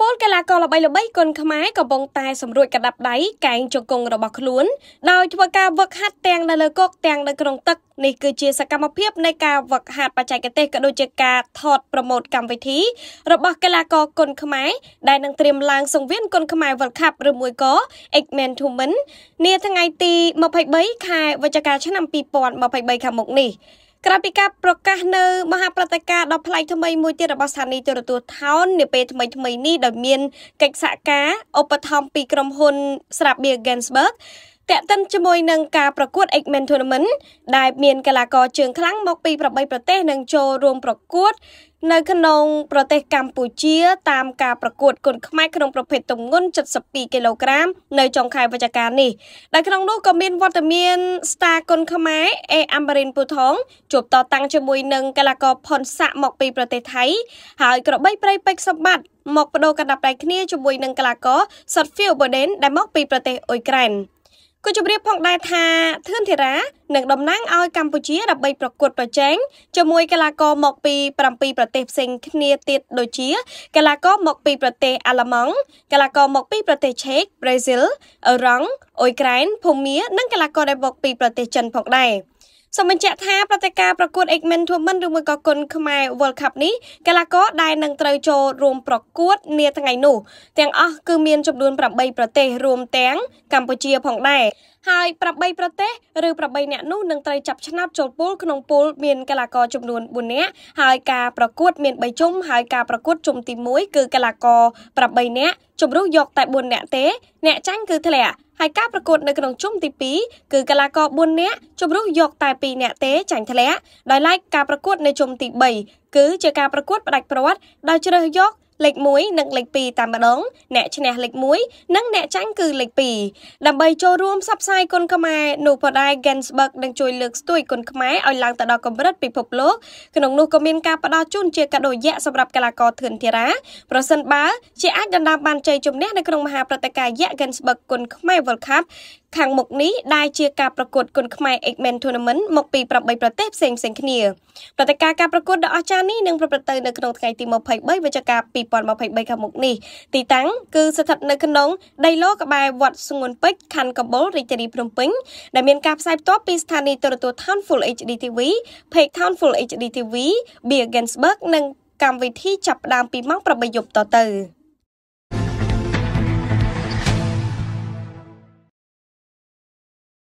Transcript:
ពលកីឡាករល្បីល្បីគុនខ្មែរកំពុងតែសម្រួចកដាប់ដៃកែងជង្គង់របស់ខ្លួន ដោយធ្វើការវឹកហាត់ទាំងនៅលើគោកទាំងនៅក្នុងទឹកនេះគឺជាសកម្មភាពនៃការវឹកហាត់បច្ចេកទេសក៏ដូចជាការថតប្រម៉ូទកម្មវិធីរបស់កីឡាករគុនខ្មែរដែលនឹងត្រៀមឡើងសង្វៀនគុនខ្មែរ World Cup ឬមួយក៏ Xmen Women នាថ្ងៃទី23ខែវិច្ឆិកាឆ្នាំ2023ខាងមុខនេះ។ក្រៅពីការប្រកាសនៅមហាព្រឹត្តិការណ៍ដ៏ប្លែកថ្មីមួយទៀតរបស់ស្ថានីយ៍ទូរទស្សន៍ថោននាពេលថ្មីថ្មីនេះដោយមានកិច្ចសហការឧបត្ថម្ភពីក្រុមហ៊ុនស្រាប់ Beer Gensberg តាក់ទិនជាមួយនឹងការប្រកួត X-Men Tournament ដែលមានកីឡាករជើងខ្លាំងមកពី8ប្រទេសនឹងចូលរួមប្រកួតនៅក្នុង ប្រទេសកម្ពុជា តាមការប្រកួតគុនខ្មែរក្នុងប្រភេទទម្ងន់72គីឡូក្រាម នៅចុងខែវិច្ឆិកានេះដែលក្នុងនោះក៏មានវត្តមាន Star គុនខ្មែរអេអាំបរិនពូថងជួបតតាំងជាមួយនឹងកីឡាករផុនសាក់មកពីប្រទេសថៃ ហើយក្របីប្រៃពេជ្រសម្បត្តិមកបដូរកណ្ដាប់ដៃគ្នាជាមួយនឹងកីឡាករ Sotfield Boden ដែលមកពីប្រទេសអ៊ុយក្រែន។ក៏ជម្រាបផងដែរថាធឿនធីរ៉ានឹងតំណាងឲ្យកម្ពុជាដើម្បីប្រកួត ប្រជែងជាមួយកីឡាករមកពី7ប្រទេសផ្សេងគ្នាទៀតដូចជាកីឡាករមកពីប្រទេសអាល្លឺម៉ង់កីឡាករមកពីប្រទេសឆេកប្រេស៊ីលអឺរ៉ង់អ៊ុយក្រែនភូមានិងកីឡាករដែលមកពីប្រទេសចិនផងដែរ។សូមបញ្ជាក់ថាព្រឹត្តិការណ៍ប្រកួត Eggman Tournament ឬមួយក៏គុណខ្មែរ World Cup នេះកីឡាករដែលនឹងត្រូវចូលរួមប្រកួត នាថ្ងៃនោះទាំងអស់គឺមានចំនួន8ប្រទេសរួមទាំងកម្ពុជាផងដែរហើយ8ប្រទេសឬ8អ្នកនោះនឹងត្រូវចាប់ឆ្នោតចូលពូលក្នុងពូល មានកីឡាករចំនួន4នាក់ហើយការប្រកួត មាន3ជុំហើយការប្រកួតជុំទី1គឺកីឡាករ8នាក់ជំរុះយក តែ4នាក់ទេអ្នកចាញ់គឺធ្លាក់ហើយការប្រកួតនៅក្នុងជុំទី2គឺកីឡាករ4នាក់ជំរុះយកតែ2នាក់ទេចាញ់ធ្លាក់ដោយឡែកការប្រកួតនៅជុំទី3គឺជាការប្រកួតផ្ដាច់ព្រាត់ដោយជ្រើសយកលេខ1និងលេខ2តែម្ដងអ្នកឈ្នះលេខ1និងអ្នកចាញ់គឺលេខ2ដើម្បី ចូលរួមផ្សព្វផ្សាយគុណខ្មែរនោះក៏ដែរ Gensburg នឹងជួយលើកស្ទួយគុណខ្មែរឲ្យឡើងទៅដល់កម្រិតពិភពលោកក្នុងនោះក៏មានការផ្ដល់ជូនជាកាដូយៈសម្រាប់កីឡាករធឿនធីរ៉ាប្រសិនបើជាអាចដណ្ដើមបានជ័យជំនះនៅក្នុងមហាព្រឹត្តិការណ៍យៈ Gensburg គុណខ្មែរ World Cup ខាងមុខនេះដែលជាការប្រកួតគុនខ្មែរ Xmen Tournament មកពី8ប្រទេសផ្សេងៗគ្នាព្រឹត្តិការណ៍ការប្រកួតដ៏អស្ចារ្យនេះនឹងប្រព្រឹត្តទៅនៅក្នុងថ្ងៃទី23វិច្ឆិកា2023ខាងមុខនេះទីតាំងគឺស្ថិតនៅក្នុងដីឡូក្បែរវត្តស្ងួនពេជ្រខណ្ឌកបូលរាជធានីភ្នំពេញដែលមានការផ្សាយផ្ទាល់ពីស្ថានីយ៍ទូរទស្សន៍ Town Full HD TV Page Town Full HD TV Beer Gensburg និងកម្មវិធីចាប់ផ្ដើមពីម៉ោង8យប់តទៅ។